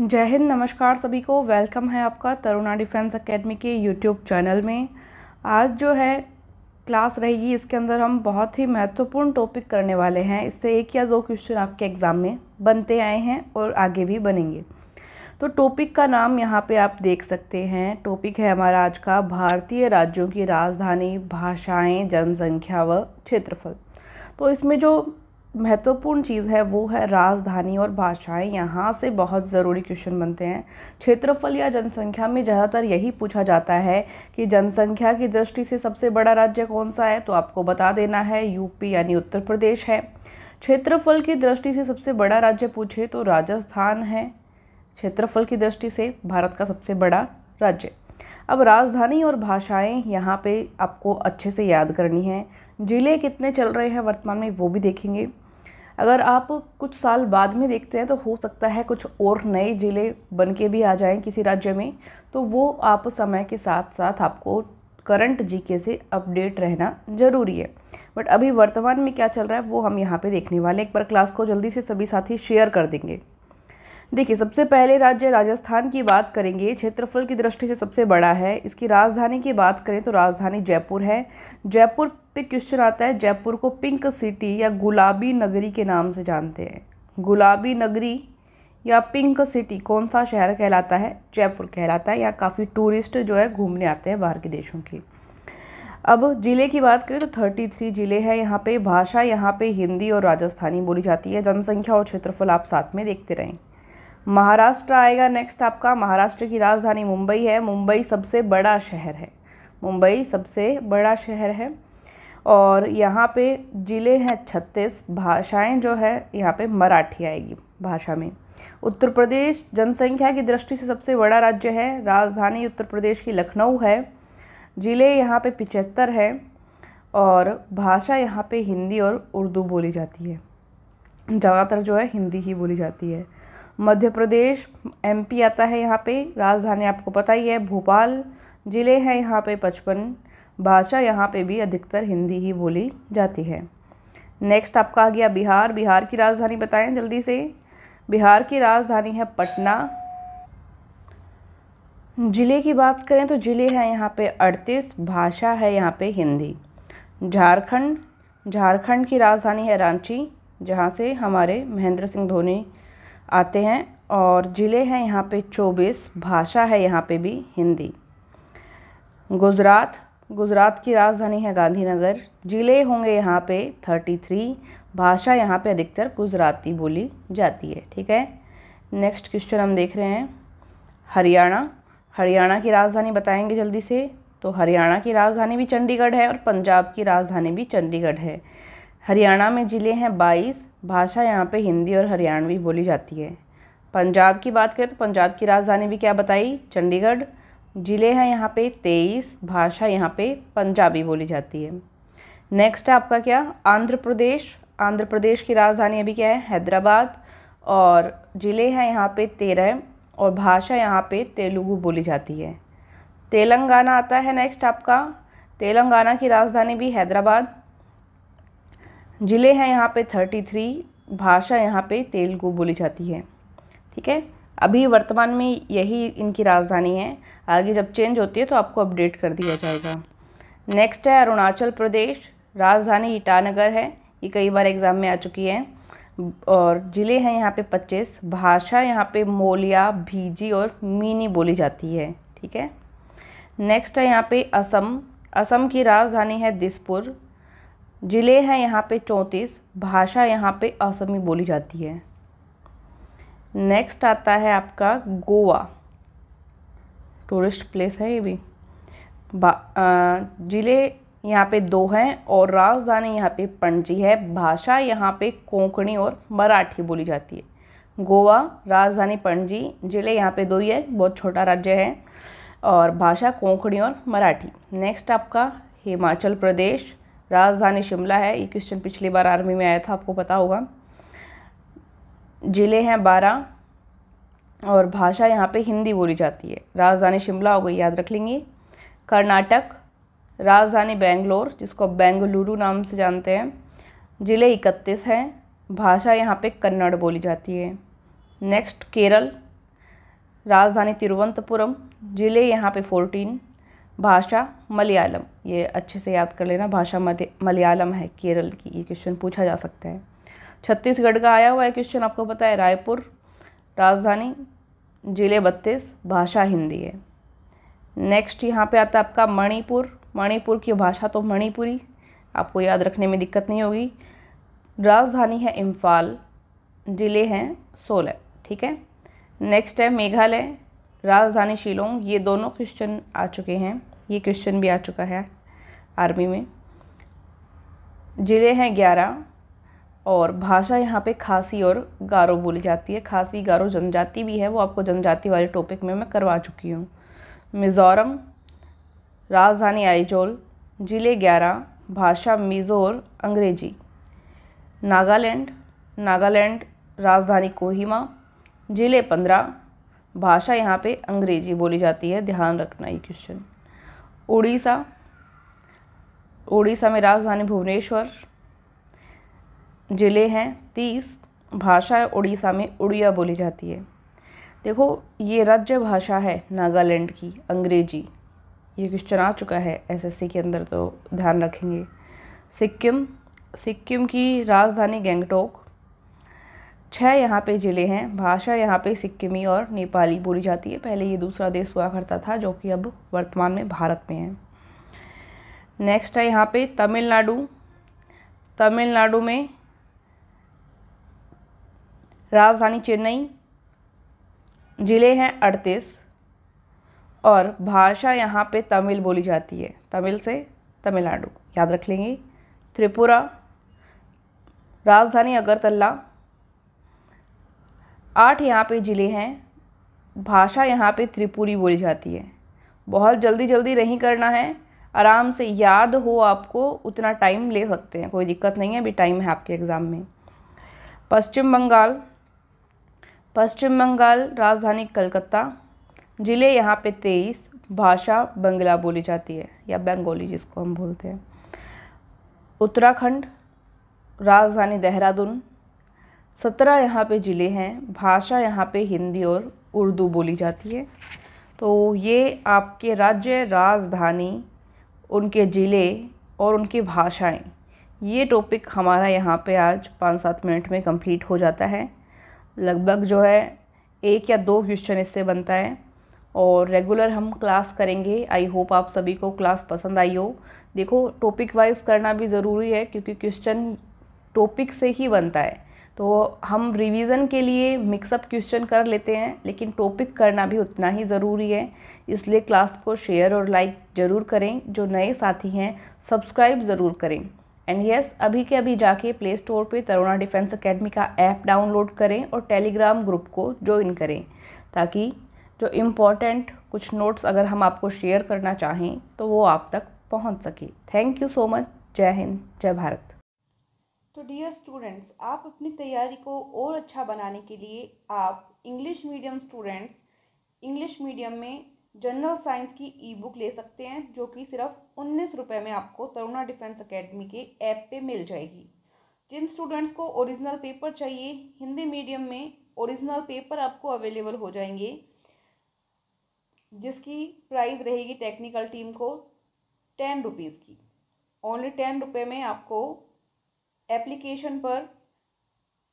जय हिंद नमस्कार सभी को वेलकम है आपका तरुणा डिफेंस एकेडमी के यूट्यूब चैनल में आज जो है क्लास रहेगी इसके अंदर हम बहुत ही महत्वपूर्ण टॉपिक करने वाले हैं इससे एक या दो क्वेश्चन आपके एग्ज़ाम में बनते आए हैं और आगे भी बनेंगे तो टॉपिक का नाम यहाँ पे आप देख सकते हैं टॉपिक है हमारा आज का भारतीय राज्यों की राजधानी भाषाएं जनसंख्या व क्षेत्रफल तो इसमें जो महत्वपूर्ण चीज़ है वो है राजधानी और भाषाएं यहाँ से बहुत ज़रूरी क्वेश्चन बनते हैं क्षेत्रफल या जनसंख्या में ज़्यादातर यही पूछा जाता है कि जनसंख्या की दृष्टि से सबसे बड़ा राज्य कौन सा है तो आपको बता देना है यूपी यानी उत्तर प्रदेश है क्षेत्रफल की दृष्टि से सबसे बड़ा राज्य पूछे तो राजस्थान है क्षेत्रफल की दृष्टि से भारत का सबसे बड़ा राज्य अब राजधानी और भाषाएं यहाँ पे आपको अच्छे से याद करनी है ज़िले कितने चल रहे हैं वर्तमान में वो भी देखेंगे अगर आप कुछ साल बाद में देखते हैं तो हो सकता है कुछ और नए ज़िले बन के भी आ जाएं किसी राज्य में तो वो आप समय के साथ साथ आपको करंट जीके से अपडेट रहना ज़रूरी है बट अभी वर्तमान में क्या चल रहा है वो हम यहाँ पे देखने वाले एक बार क्लास को जल्दी से सभी साथी शेयर कर देंगे देखिए सबसे पहले राज्य राजस्थान की बात करेंगे क्षेत्रफल की दृष्टि से सबसे बड़ा है इसकी राजधानी की बात करें तो राजधानी जयपुर है जयपुर पे क्वेश्चन आता है जयपुर को पिंक सिटी या गुलाबी नगरी के नाम से जानते हैं गुलाबी नगरी या पिंक सिटी कौन सा शहर कहलाता है जयपुर कहलाता है यहाँ काफ़ी टूरिस्ट जो है घूमने आते हैं बाहर के देशों की अब ज़िले की बात करें तो थर्टी थ्री ज़िले हैं यहाँ पे भाषा यहाँ पे हिंदी और राजस्थानी बोली जाती है जनसंख्या और क्षेत्रफल आप साथ में देखते रहें महाराष्ट्र आएगा नेक्स्ट आपका महाराष्ट्र की राजधानी मुंबई है मुंबई सबसे बड़ा शहर है मुंबई सबसे बड़ा शहर है और यहाँ पे ज़िले हैं छत्तीस भाषाएं जो है यहाँ पे मराठी आएगी भाषा में उत्तर प्रदेश जनसंख्या की दृष्टि से सबसे बड़ा राज्य है राजधानी उत्तर प्रदेश की लखनऊ है ज़िले यहाँ पे पिचहत्तर है और भाषा यहाँ पे हिंदी और उर्दू बोली जाती है ज़्यादातर जो है हिंदी ही बोली जाती है मध्य प्रदेश एमपी आता है यहाँ पे राजधानी आपको पता ही है भोपाल ज़िले हैं यहाँ पे पचपन भाषा यहाँ पे भी अधिकतर हिंदी ही बोली जाती है नेक्स्ट आपका आ गया बिहार बिहार की राजधानी बताएं जल्दी से बिहार की राजधानी है पटना ज़िले की बात करें तो ज़िले हैं यहाँ पे अड़तीस भाषा है यहाँ पे हिंदी झारखंड झारखंड की राजधानी है रांची जहाँ से हमारे महेंद्र सिंह धोनी आते हैं और ज़िले हैं यहाँ पे चौबीस भाषा है यहाँ पे भी हिंदी गुजरात गुजरात की राजधानी है गांधीनगर ज़िले होंगे यहाँ पे थर्टी थ्री भाषा यहाँ पे अधिकतर गुजराती बोली जाती है ठीक है नेक्स्ट क्वेश्चन हम देख रहे हैं हरियाणा हरियाणा की राजधानी बताएंगे जल्दी से तो हरियाणा की राजधानी भी चंडीगढ़ है और पंजाब की राजधानी भी चंडीगढ़ है हरियाणा में ज़िले हैं बाईस भाषा यहाँ पे हिंदी और हरियाणवी बोली जाती है पंजाब की बात करें तो पंजाब की राजधानी भी क्या बताई चंडीगढ़ ज़िले हैं यहाँ पे तेईस भाषा यहाँ पे पंजाबी बोली जाती है नेक्स्ट है आपका क्या आंध्र प्रदेश आंध्र प्रदेश की राजधानी अभी क्या है हैदराबाद और ज़िले हैं यहाँ पे तेरह और भाषा यहाँ पे तेलुगु बोली जाती है तेलंगाना आता है नेक्स्ट आपका तेलंगाना की राजधानी भी हैदराबाद ज़िले हैं यहाँ पे थर्टी थ्री भाषा यहाँ पे तेलुगु बोली जाती है ठीक है अभी वर्तमान में यही इनकी राजधानी है आगे जब चेंज होती है तो आपको अपडेट कर दिया जाएगा नेक्स्ट है अरुणाचल प्रदेश राजधानी ईटानगर है ये कई बार एग्ज़ाम में आ चुकी है और ज़िले हैं यहाँ पे पच्चीस भाषा यहाँ पे मोलिया भीजी और मीनी बोली जाती है ठीक है नेक्स्ट है यहाँ पे असम असम की राजधानी है दिसपुर ज़िले हैं यहाँ पे चौंतीस भाषा यहाँ पे असमी बोली जाती है नेक्स्ट आता है आपका गोवा टूरिस्ट प्लेस है ये भी ज़िले यहाँ पे दो हैं और राजधानी यहाँ पे पणजी है भाषा यहाँ पे कोंकणी और मराठी बोली जाती है गोवा राजधानी पणजी ज़िले यहाँ पे दो ही है बहुत छोटा राज्य है और भाषा कोंकणी और मराठी नेक्स्ट आपका हिमाचल प्रदेश राजधानी शिमला है ये क्वेश्चन पिछली बार आर्मी में आया था आपको पता होगा ज़िले हैं बारह और भाषा यहाँ पे हिंदी बोली जाती है राजधानी शिमला हो गई याद रख लेंगे कर्नाटक राजधानी बेंगलोर जिसको बेंगलुरु नाम से जानते हैं ज़िले इकतीस हैं भाषा यहाँ पे कन्नड़ बोली जाती है नेक्स्ट केरल राजधानी तिरुवनंतपुरम ज़िले यहाँ पे फोर्टीन भाषा मलयालम ये अच्छे से याद कर लेना भाषा मलयालम है केरल की ये क्वेश्चन पूछा जा सकता है छत्तीसगढ़ का आया हुआ है क्वेश्चन आपको पता है रायपुर राजधानी जिले बत्तीस भाषा हिंदी है नेक्स्ट यहाँ पे आता है आपका मणिपुर मणिपुर की भाषा तो मणिपुरी आपको याद रखने में दिक्कत नहीं होगी राजधानी है इम्फाल ज़िले हैं सोलह ठीक है नेक्स्ट है मेघालय राजधानी शिलोंग ये दोनों क्रिश्चियन आ चुके हैं ये क्रिश्चियन भी आ चुका है आर्मी में ज़िले हैं ग्यारह और भाषा यहाँ पे खासी और गारो बोली जाती है खासी गारो जनजाति भी है वो आपको जनजाति वाले टॉपिक में मैं करवा चुकी हूँ मिज़ोरम राजधानी आइजोल ज़िले ग्यारह भाषा मिज़ोर अंग्रेजी नागालैंड नागालैंड राजधानी कोहिमा ज़िले पंद्रह भाषा यहाँ पे अंग्रेजी बोली जाती है ध्यान रखना ये क्वेश्चन उड़ीसा उड़ीसा में राजधानी भुवनेश्वर ज़िले हैं तीस भाषा उड़ीसा में उड़िया बोली जाती है देखो ये राज्य भाषा है नागालैंड की अंग्रेजी ये क्वेश्चन आ चुका है एसएससी के अंदर तो ध्यान रखेंगे सिक्किम सिक्किम की राजधानी गैंगटोक छः यहाँ पे ज़िले हैं भाषा यहाँ पे सिक्किमी और नेपाली बोली जाती है पहले ये दूसरा देश हुआ करता था जो कि अब वर्तमान में भारत में है नेक्स्ट है यहाँ पे तमिलनाडु तमिलनाडु में राजधानी चेन्नई ज़िले हैं अड़तीस और भाषा यहाँ पे तमिल बोली जाती है तमिल से तमिलनाडु याद रख लेंगे त्रिपुरा राजधानी अगरतला आठ यहाँ पे ज़िले हैं भाषा यहाँ पे त्रिपुरी बोली जाती है बहुत जल्दी जल्दी नहीं करना है आराम से याद हो आपको उतना टाइम ले सकते हैं कोई दिक्कत नहीं है अभी टाइम है आपके एग्ज़ाम में पश्चिम बंगाल पश्चिम बंगाल राजधानी कलकत्ता ज़िले यहाँ पे तेईस भाषा बंगला बोली जाती है या बंगोली जिसको हम बोलते हैं उत्तराखंड राजधानी देहरादून सत्रह यहाँ पे ज़िले हैं भाषा यहाँ पे हिंदी और उर्दू बोली जाती है तो ये आपके राज्य राजधानी उनके ज़िले और उनकी भाषाएं ये टॉपिक हमारा यहाँ पे आज पाँच सात मिनट में कंप्लीट हो जाता है लगभग जो है एक या दो क्वेश्चन इससे बनता है और रेगुलर हम क्लास करेंगे आई होप आप सभी को क्लास पसंद आई हो देखो टॉपिक वाइज करना भी ज़रूरी है क्योंकि क्वेश्चन टॉपिक से ही बनता है तो हम रिवीजन के लिए मिक्सअप क्वेश्चन कर लेते हैं लेकिन टॉपिक करना भी उतना ही ज़रूरी है इसलिए क्लास को शेयर और लाइक ज़रूर करें जो नए साथी हैं सब्सक्राइब ज़रूर करें एंड यस yes, अभी के अभी जाके प्ले स्टोर पर तरुणा डिफेंस अकेडमी का ऐप डाउनलोड करें और टेलीग्राम ग्रुप को ज्वाइन करें ताकि जो इम्पोर्टेंट कुछ नोट्स अगर हम आपको शेयर करना चाहें तो वो आप तक पहुंच सके थैंक यू सो मच जय हिंद जय भारत तो डियर स्टूडेंट्स आप अपनी तैयारी को और अच्छा बनाने के लिए आप English medium students English medium में जनरल साइंस की ई बुक ले सकते हैं जो कि सिर्फ उन्नीस रुपये में आपको तरुणा डिफेंस अकेडमी के ऐप पे मिल जाएगी जिन स्टूडेंट्स को ओरिजिनल पेपर चाहिए हिंदी मीडियम में ओरिजिनल पेपर आपको अवेलेबल हो जाएंगे जिसकी प्राइस रहेगी टेक्निकल टीम को टेन रुपीज़ की ओनली टेन रुपये में आपको एप्लीकेशन पर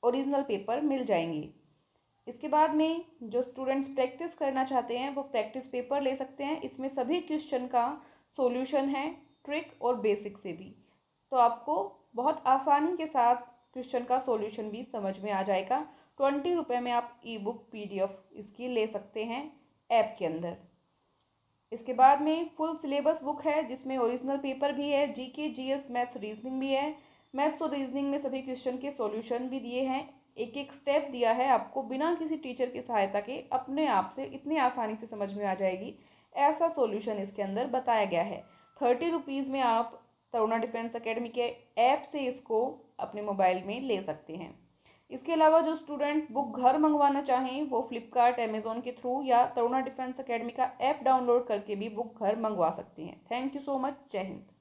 ओरिजिनल पेपर मिल जाएंगे इसके बाद में जो स्टूडेंट्स प्रैक्टिस करना चाहते हैं वो प्रैक्टिस पेपर ले सकते हैं इसमें सभी क्वेश्चन का सॉल्यूशन है ट्रिक और बेसिक से भी तो आपको बहुत आसानी के साथ क्वेश्चन का सॉल्यूशन भी समझ में आ जाएगा ट्वेंटी रुपये में आप ई बुक पी इसकी ले सकते हैं ऐप के अंदर इसके बाद में फुल सिलेबस बुक है जिसमें ओरिजिनल पेपर भी है जीके जीएस मैथ्स रीजनिंग भी है मैथ्स और रीजनिंग में सभी क्वेश्चन के सॉल्यूशन भी दिए हैं एक एक स्टेप दिया है आपको बिना किसी टीचर की सहायता के अपने आप से इतनी आसानी से समझ में आ जाएगी ऐसा सॉल्यूशन इसके अंदर बताया गया है थर्टी रुपीज़ में आप तरुणा डिफेंस अकेडमी के ऐप से इसको अपने मोबाइल में ले सकते हैं इसके अलावा जो स्टूडेंट बुक घर मंगवाना चाहें वो फ्लिपकार्ट अमेज़ोन के थ्रू या तरुणा डिफेंस अकेडमी का ऐप डाउनलोड करके भी बुक घर मंगवा सकते हैं थैंक यू सो मच जय हिंद